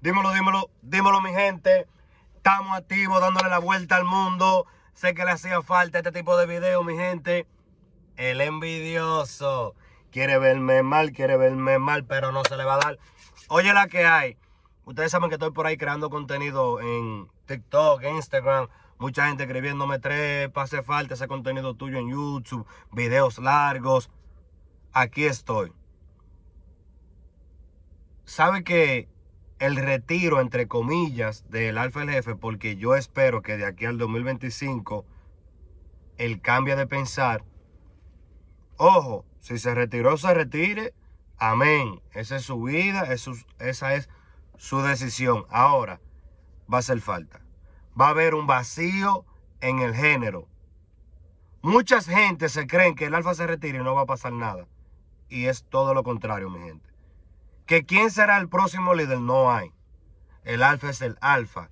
Dímelo, dímelo, dímelo mi gente. Estamos activos dándole la vuelta al mundo. Sé que le hacía falta este tipo de video, mi gente. El envidioso. Quiere verme mal, quiere verme mal, pero no se le va a dar. Oye la que hay. Ustedes saben que estoy por ahí creando contenido en TikTok, Instagram. Mucha gente escribiéndome tres, hace falta ese contenido tuyo en YouTube, videos largos. Aquí estoy. ¿Sabe que el retiro, entre comillas, del Alfa el Jefe, porque yo espero que de aquí al 2025 el cambie de pensar. Ojo, si se retiró, se retire. Amén. Esa es su vida, esa es su decisión. Ahora, va a hacer falta. Va a haber un vacío en el género. Muchas gente se creen que el alfa se retire y no va a pasar nada. Y es todo lo contrario, mi gente. Que quién será el próximo líder, no hay. El alfa es el alfa.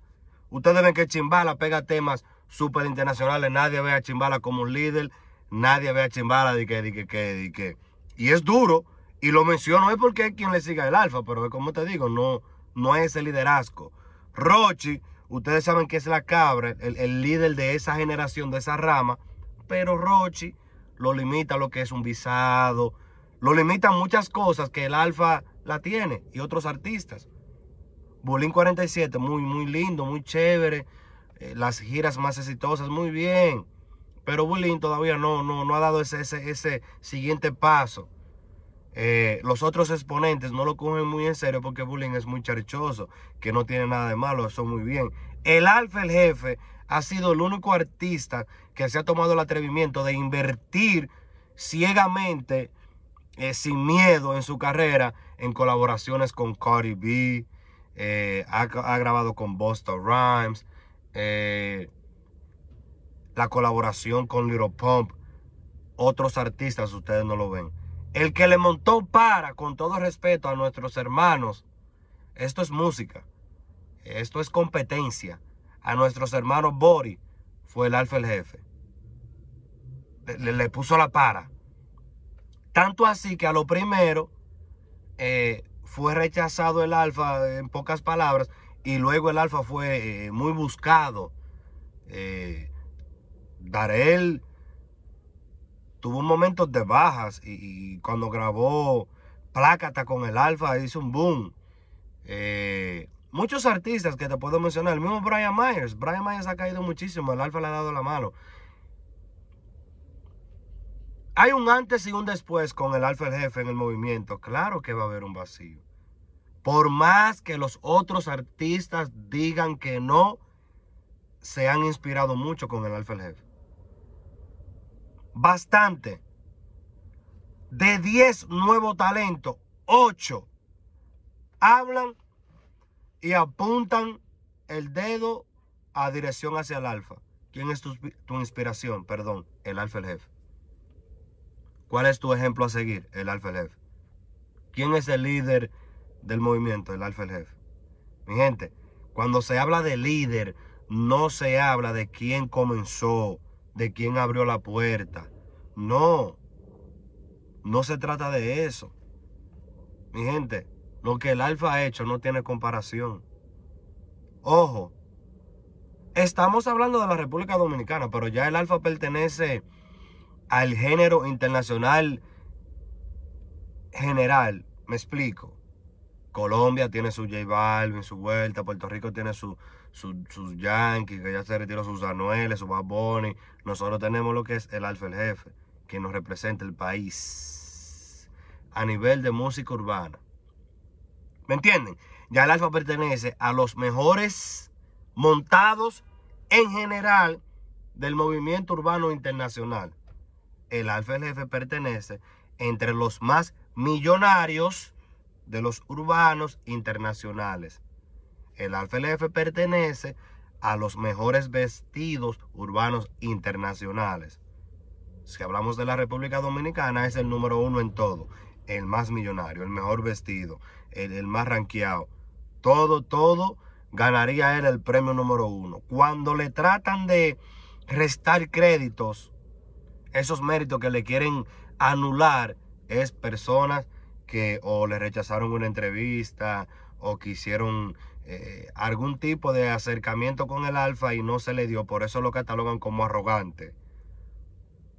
Ustedes ven que Chimbala pega temas súper internacionales. Nadie ve a Chimbala como un líder. Nadie ve a Chimbala de que, de que, de que. Y es duro. Y lo menciono es porque es quien le siga el alfa. Pero como te digo, no, no es el liderazgo. Rochi, ustedes saben que es la cabra, el, el líder de esa generación, de esa rama. Pero Rochi lo limita a lo que es un visado. Lo limita muchas cosas que el alfa la tiene y otros artistas. Bullying 47, muy, muy lindo, muy chévere. Eh, las giras más exitosas, muy bien. Pero Bulín todavía no, no, no ha dado ese, ese, siguiente paso. Eh, los otros exponentes no lo cogen muy en serio porque Bullying es muy charchoso, que no tiene nada de malo, eso muy bien. El Alfa, el jefe, ha sido el único artista que se ha tomado el atrevimiento de invertir ciegamente eh, sin miedo en su carrera en colaboraciones con Cardi B. Eh, ha, grabado con Boston Rhymes. Eh, la colaboración con Little Pump. Otros artistas, ustedes no lo ven. El que le montó para, con todo respeto a nuestros hermanos, esto es música. Esto es competencia. A nuestros hermanos Bori fue el alfa el jefe. le puso la para. Tanto así que a lo primero eh, fue rechazado el alfa en pocas palabras y luego el alfa fue eh, muy buscado. Eh, Darel tuvo momentos de bajas y, y, cuando grabó Plácata con el alfa hizo un boom. Eh, muchos artistas que te puedo mencionar, el mismo Brian Myers. Brian Myers ha caído muchísimo, el alfa le ha dado la mano. Hay un antes y un después con el alfa el jefe en el movimiento. Claro que va a haber un vacío. Por más que los otros artistas digan que no, se han inspirado mucho con el alfa el jefe. Bastante. De 10 nuevos talentos, 8 hablan y apuntan el dedo a dirección hacia el alfa. ¿Quién es tu, tu inspiración? Perdón, el alfa el jefe. ¿Cuál es tu ejemplo a seguir? El Alfa el ¿Quién es el líder del movimiento? El Alfa el Mi gente, cuando se habla de líder, no se habla de quién comenzó, de quién abrió la puerta. No, no se trata de eso. Mi gente, lo que el Alfa ha hecho no tiene comparación. Ojo, estamos hablando de la República Dominicana, pero ya el Alfa pertenece al género internacional general. Me explico. Colombia tiene su J Balvin, su Vuelta, Puerto Rico tiene sus Yankees, que ya se retiró sus Anueles, sus Bad Bunny. Nosotros tenemos lo que es el Alfa, el jefe, que nos representa el país a nivel de música urbana. ¿Me entienden? Ya el Alfa pertenece a los mejores montados en general del movimiento urbano internacional el ALF-LF pertenece entre los más millonarios de los urbanos internacionales. El ALF-LF pertenece a los mejores vestidos urbanos internacionales. Si hablamos de la República Dominicana, es el número uno en todo. El más millonario, el mejor vestido, el, más ranqueado. Todo, todo ganaría él el premio número uno. Cuando le tratan de restar créditos esos méritos que le quieren anular es personas que o le rechazaron una entrevista o quisieron eh, algún tipo de acercamiento con el alfa y no se le dio. Por eso lo catalogan como arrogante,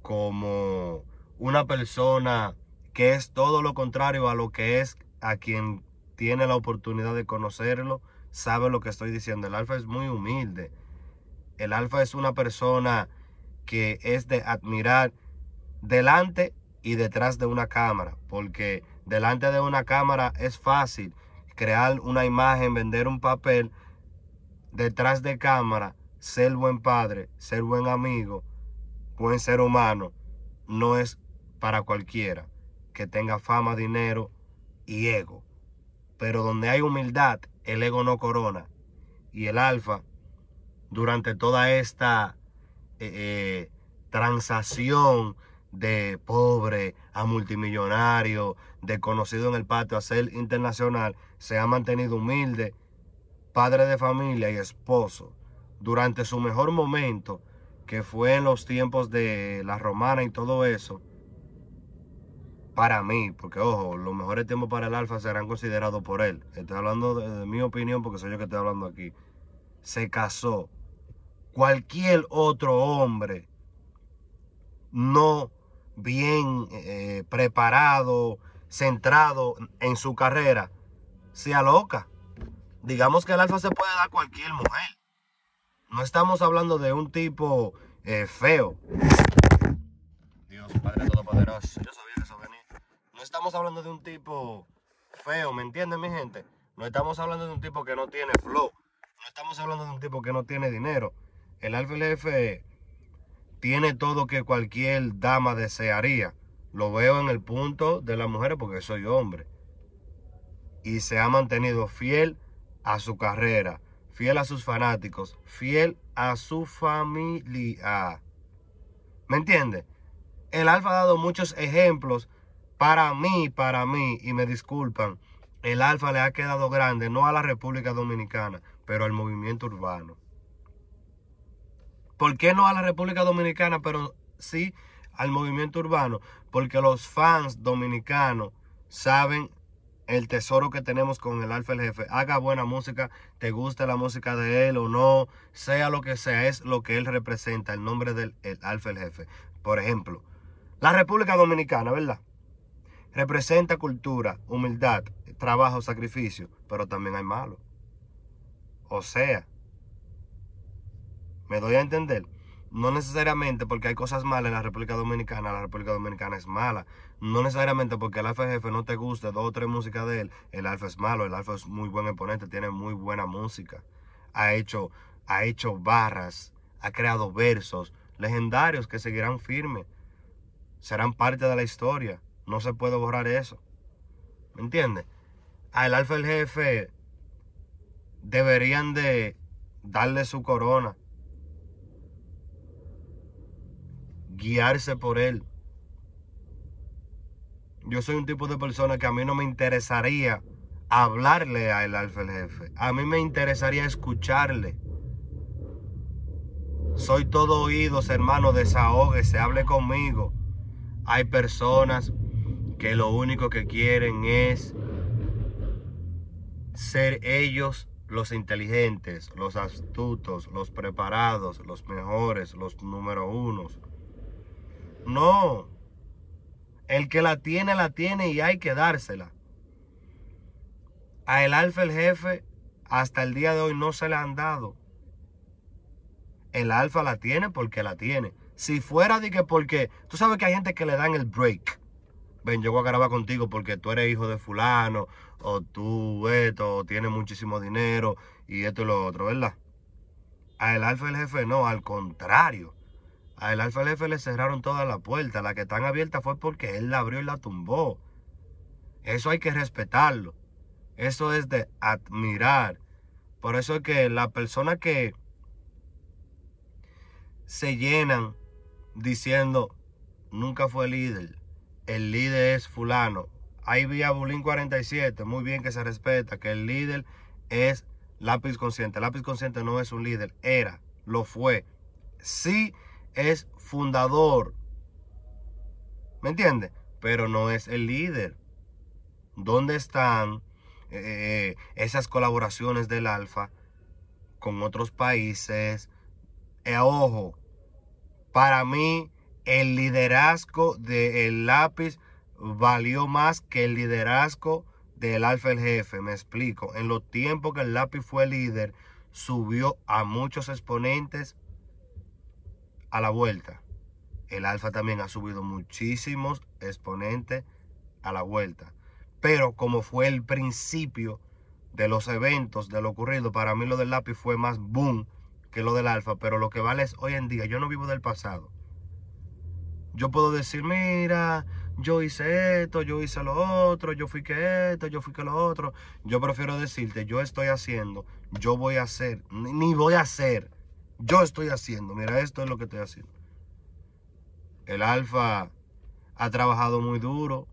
como una persona que es todo lo contrario a lo que es a quien tiene la oportunidad de conocerlo, sabe lo que estoy diciendo. El alfa es muy humilde. El alfa es una persona que es de admirar delante y detrás de una cámara, porque delante de una cámara es fácil crear una imagen, vender un papel, detrás de cámara, ser buen padre, ser buen amigo, buen ser humano, no es para cualquiera que tenga fama, dinero y ego. Pero donde hay humildad, el ego no corona. Y el alfa, durante toda esta eh, eh, transacción de pobre a multimillonario, de conocido en el patio a ser internacional, se ha mantenido humilde, padre de familia y esposo, durante su mejor momento, que fue en los tiempos de la romana y todo eso, para mí, porque ojo, los mejores tiempos para el alfa serán considerados por él. Estoy hablando de, de mi opinión porque soy yo que estoy hablando aquí. Se casó cualquier otro hombre no bien eh, preparado, centrado en su carrera, sea loca. Digamos que el alfa se puede dar cualquier mujer. No estamos hablando de un tipo eh, feo. Dios Padre Todopoderoso, yo sabía que eso venía. No estamos hablando de un tipo feo, ¿me entienden mi gente? No estamos hablando de un tipo que no tiene flow. No estamos hablando de un tipo que no tiene dinero. El alfa tiene todo que cualquier dama desearía. Lo veo en el punto de las mujeres porque soy hombre. Y se ha mantenido fiel a su carrera, fiel a sus fanáticos, fiel a su familia. ¿Me entiendes? El Alfa ha dado muchos ejemplos para mí, para mí, y me disculpan. El Alfa le ha quedado grande, no a la República Dominicana, pero al movimiento urbano. ¿Por qué no a la República Dominicana, pero sí al movimiento urbano? Porque los fans dominicanos saben el tesoro que tenemos con el Alfa el Jefe. Haga buena música, te gusta la música de él o no, sea lo que sea, es lo que él representa, el nombre del Alfa el Jefe. Por ejemplo, la República Dominicana, ¿verdad? Representa cultura, humildad, trabajo, sacrificio, pero también hay malo. O sea, me doy a entender. No necesariamente porque hay cosas malas en la República Dominicana, la República Dominicana es mala. No necesariamente porque el Alfa Jefe no te guste dos o tres músicas de él, el Alfa es malo, el Alfa es muy buen exponente, tiene muy buena música. Ha hecho, ha hecho barras, ha creado versos legendarios que seguirán firmes. Serán parte de la historia. No se puede borrar eso. ¿Me entiendes? Al Alfa el Jefe deberían de darle su corona guiarse por él. Yo soy un tipo de persona que a mí no me interesaría hablarle al alfa el jefe. A mí me interesaría escucharle. Soy todo oídos, hermano, se hable conmigo. Hay personas que lo único que quieren es ser ellos los inteligentes, los astutos, los preparados, los mejores, los número unos. No. El que la tiene, la tiene y hay que dársela. A el alfa, el jefe, hasta el día de hoy no se le han dado. El alfa la tiene porque la tiene. Si fuera de que porque, tú sabes que hay gente que le dan el break. Ven, yo voy a grabar contigo porque tú eres hijo de fulano, o tú esto, o tienes muchísimo dinero, y esto y lo otro, ¿verdad? A el alfa, el jefe, no, al contrario. Al Alfa LF le cerraron todas las puertas. La que están abierta fue porque él la abrió y la tumbó. Eso hay que respetarlo. Eso es de admirar. Por eso es que la persona que se llenan diciendo, nunca fue líder, el líder es fulano. Ahí vi a Bulín 47, muy bien que se respeta, que el líder es lápiz consciente. Lápiz consciente no es un líder, era, lo fue. Sí es fundador. ¿Me entiende? Pero no es el líder. ¿Dónde están eh, esas colaboraciones del Alfa con otros países? Eh, ojo, para mí el liderazgo del lápiz valió más que el liderazgo del Alfa el jefe. Me explico. En los tiempos que el lápiz fue líder, subió a muchos exponentes a la vuelta. El alfa también ha subido muchísimos exponentes a la vuelta. Pero como fue el principio de los eventos, de lo ocurrido, para mí lo del lápiz fue más boom que lo del alfa. Pero lo que vale es hoy en día, yo no vivo del pasado. Yo puedo decir, mira, yo hice esto, yo hice lo otro, yo fui que esto, yo fui que lo otro. Yo prefiero decirte, yo estoy haciendo, yo voy a hacer, ni voy a hacer yo estoy haciendo. Mira, esto es lo que estoy haciendo. El Alfa ha trabajado muy duro.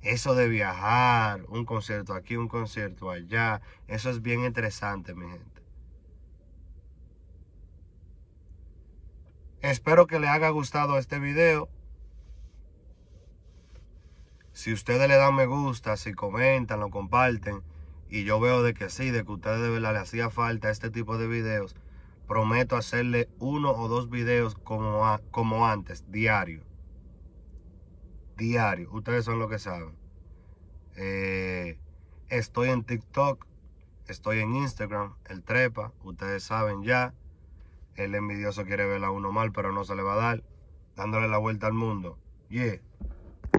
Eso de viajar, un concierto aquí, un concierto allá, eso es bien interesante, mi gente. Espero que le haya gustado este video. Si ustedes le dan me gusta, si comentan, lo comparten y yo veo de que sí, de que ustedes de verdad le hacía falta este tipo de videos, prometo hacerle uno o dos videos como, como antes, diario. Diario, ustedes son los que saben. Eh, estoy en TikTok, estoy en Instagram, el Trepa, ustedes saben ya. El envidioso quiere ver a uno mal, pero no se le va a dar. Dándole la vuelta al mundo. Yeah.